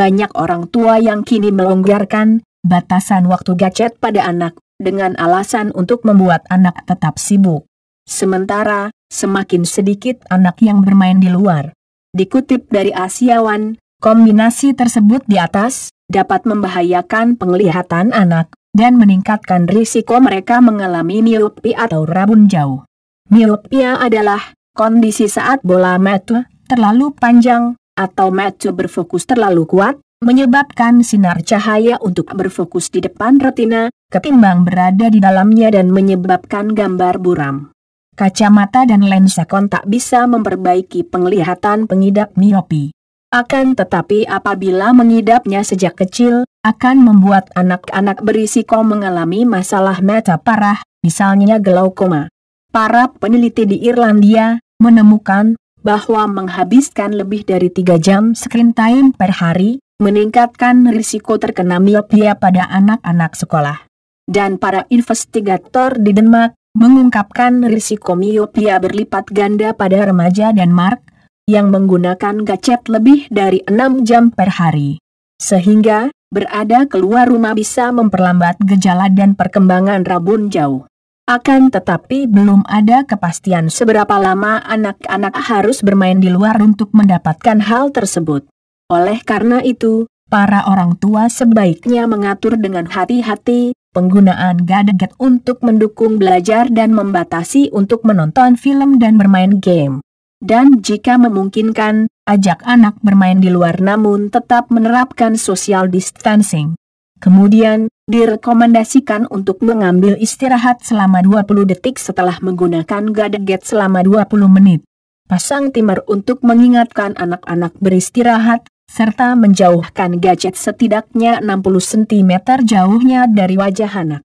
Banyak orang tua yang kini melonggarkan batasan waktu gadget pada anak dengan alasan untuk membuat anak tetap sibuk. Sementara, semakin sedikit anak yang bermain di luar. Dikutip dari Asiawan, kombinasi tersebut di atas dapat membahayakan penglihatan anak dan meningkatkan risiko mereka mengalami miopia atau rabun jauh. Miopia adalah kondisi saat bola mata terlalu panjang atau mata berfokus terlalu kuat, menyebabkan sinar cahaya untuk berfokus di depan retina, ketimbang berada di dalamnya dan menyebabkan gambar buram. Kacamata dan lensa kontak bisa memperbaiki penglihatan pengidap miopi. Akan tetapi apabila mengidapnya sejak kecil, akan membuat anak-anak berisiko mengalami masalah mata parah, misalnya glaukoma. Para peneliti di Irlandia menemukan bahwa menghabiskan lebih dari 3 jam screen time per hari meningkatkan risiko terkena miopia pada anak-anak sekolah. Dan para investigator di Denmark mengungkapkan risiko miopia berlipat ganda pada remaja Denmark yang menggunakan gadget lebih dari 6 jam per hari. Sehingga, berada keluar rumah bisa memperlambat gejala dan perkembangan rabun jauh. Akan tetapi belum ada kepastian seberapa lama anak-anak harus bermain di luar untuk mendapatkan hal tersebut. Oleh karena itu, para orang tua sebaiknya mengatur dengan hati-hati penggunaan gadget untuk mendukung belajar dan membatasi untuk menonton film dan bermain game. Dan jika memungkinkan, ajak anak bermain di luar namun tetap menerapkan social distancing. Kemudian, direkomendasikan untuk mengambil istirahat selama 20 detik setelah menggunakan gadget selama 20 menit. Pasang timer untuk mengingatkan anak-anak beristirahat, serta menjauhkan gadget setidaknya 60 cm jauhnya dari wajah anak.